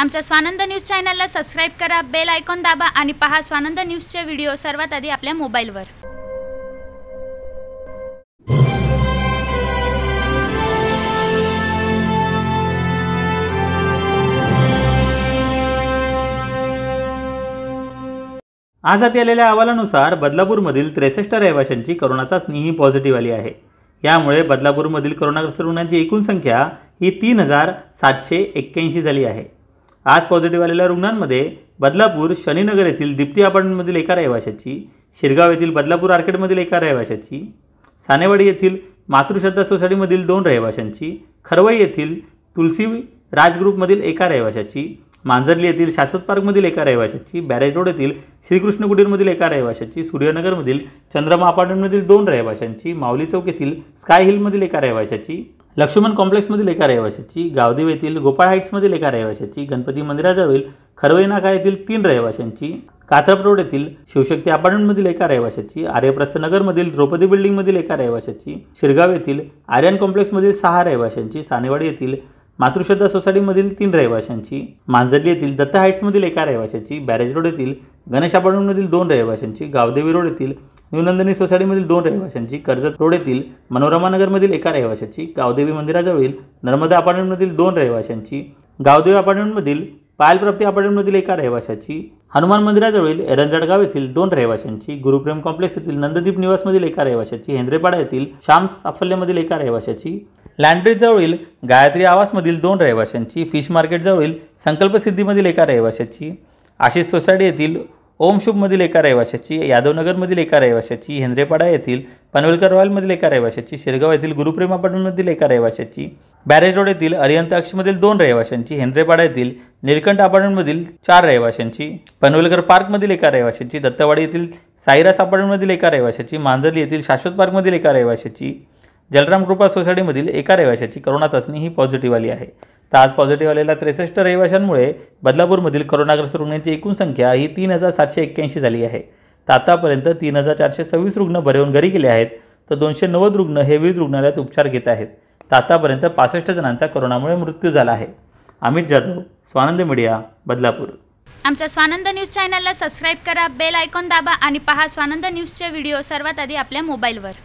आमच्या स्वानंद न्यूज चॅनलला सबस्क्राईब करा बेल आयकॉन दाबा आणि पहा स्वानंद न्यूजचे व्हिडिओ सर्वात आधी आपल्या मोबाईलवर आज हाती आलेल्या अहवालानुसार बदलापूरमधील त्रेसष्ट रहिवाशांची कोरोनाचा चाचणी पॉझिटिव्ह आली आहे यामुळे बदलापूरमधील कोरोनाग्रस्त रुग्णांची एकूण संख्या ही तीन हजार सातशे एक्क्याऐंशी झाली आहे आज पॉझिटिव्ह आलेल्या रुग्णांमध्ये बदलापूर शनीनगर येथील दीप्ती अपार्टमेंटमधील एका रहिवाशाची शिरगाव येथील बदलापूर आर्केडमधील एका रहिवाशाची सानेवाडी येथील मातृश्रद्धा सोसायटीमधील दोन रहिवाशांची खरवई येथील तुलसी राजग्रुपमधील एका रहिवाशाची मांजरली येथील शाश्वत पार्कमधील एका रहिवाशाची बॅरेज रोड येथील श्रीकृष्ण कुटीरमधील एका रहिवाशाची सूर्यनगरमधील चंद्रमा अपार्टमेंटमधील दोन रहिवाशांची माऊली चौक येथील स्काय हिलमधील एका रहिवाशाची लक्ष्मण कॉम्प्लेक्समधील एका रहिवाशाची गावदेव येथील गोपाळ हाईट्समधील एका रहिवाशाची गणपती मंदिराजवळील खरवई नाका येथील तीन रहिवाशांची कात्रप रोड येथील शिवशक्ती अपार्टमेंटमधील एका रहिवाशाची आर्यप्रस्थ नगरमधील द्रौपदी बिल्डिंगमधील एका रहिवाशाची शिरगाव येथील आर्यन कॉम्प्लेक्समधील सहा रहिवाशांची सानेवाडी येथील मातृश्रद्धा सोसायटीमधील तीन रहिवाशांची मांजर्ली येथील दत्त हाईट्समधील एका रहिवाशाची बॅरेज रोड येथील गणेश अपार्टमेंटमधील दोन रहिवाशांची गावदेवी रोड येथील नंदनी सोसायटीमधील दोन रहिवाशांची कर्जत रोड येथील मनोरमा नगरमधील एका रहिवाशाची गावदेवी मंदिराजवळील नर्मदा अपार्टमेंटमधील दोन रहिवाशांची गावदेवी अपार्टमेंटमधील पायलप्राप्ती अपार्टमेंटमधील एका रहिवाशाची हनुमान मंदिराजवळील गाव येथील दोन रहिवाशांची गुरुप्रेम कॉम्प्लेक्स येथील नंददीप निवासमधील एका रहिवाशाची हेंद्रेपाडा येथील श्याम साफल्यामधील एका रहिवाशाची जवळील गायत्री आवासमधील दोन रहिवाशांची फिश मार्केटजवळील संकल्पसिद्धीमधील एका रहिवाशाची आशिष सोसायटी येथील ओमशुभमधील एका रहिवाशाची यादवनगरमधील एका रहिवाशाची हेंद्रेपाडा येथील पनवेलकर रॉयलमधील एका रहिवाशाची शिरगाव येथील गुरुप्रेम अपार्टमेंटमधील एका रहिवाशाची बॅरेज रोड येथील अक्षमधील दोन रहिवाशांची हेंद्रेपाडा येथील निलकंठ अपार्टमेंटमधील चार रहिवाशांची पनवेलकर पार्कमधील एका रहिवाशाची दत्तवाडी येथील साईरास अपार्टमेंटमधील एका रहिवाशाची मांजली येथील शाश्वत पार्कमधील एका रहिवाशाची जलराम कृपा सोसायटीमधील एका रहिवाशाची करोना चाचणी ही पॉझिटिव्ह आली आहे तर आज पॉझिटिव्ह आलेल्या त्रेसष्ट रहिवाशांमुळे बदलापूरमधील कोरोनाग्रस्त रुग्णांची एकूण संख्या ही तीन हजार सातशे एक्क्याऐंशी झाली आहे तर आतापर्यंत तीन हजार चारशे सव्वीस रुग्ण बरे होऊन घरी गेले आहेत तर दोनशे नव्वद रुग्ण हे विविध रुग्णालयात उपचार घेत आहेत तर आतापर्यंत पासष्ट जणांचा कोरोनामुळे मृत्यू झाला आहे अमित जाधव स्वानंद मीडिया बदलापूर आमच्या स्वानंद न्यूज चॅनलला सबस्क्राईब करा बेल आयकॉन दाबा आणि पहा स्वानंद न्यूजचे व्हिडिओ सर्वात आधी आपल्या मोबाईलवर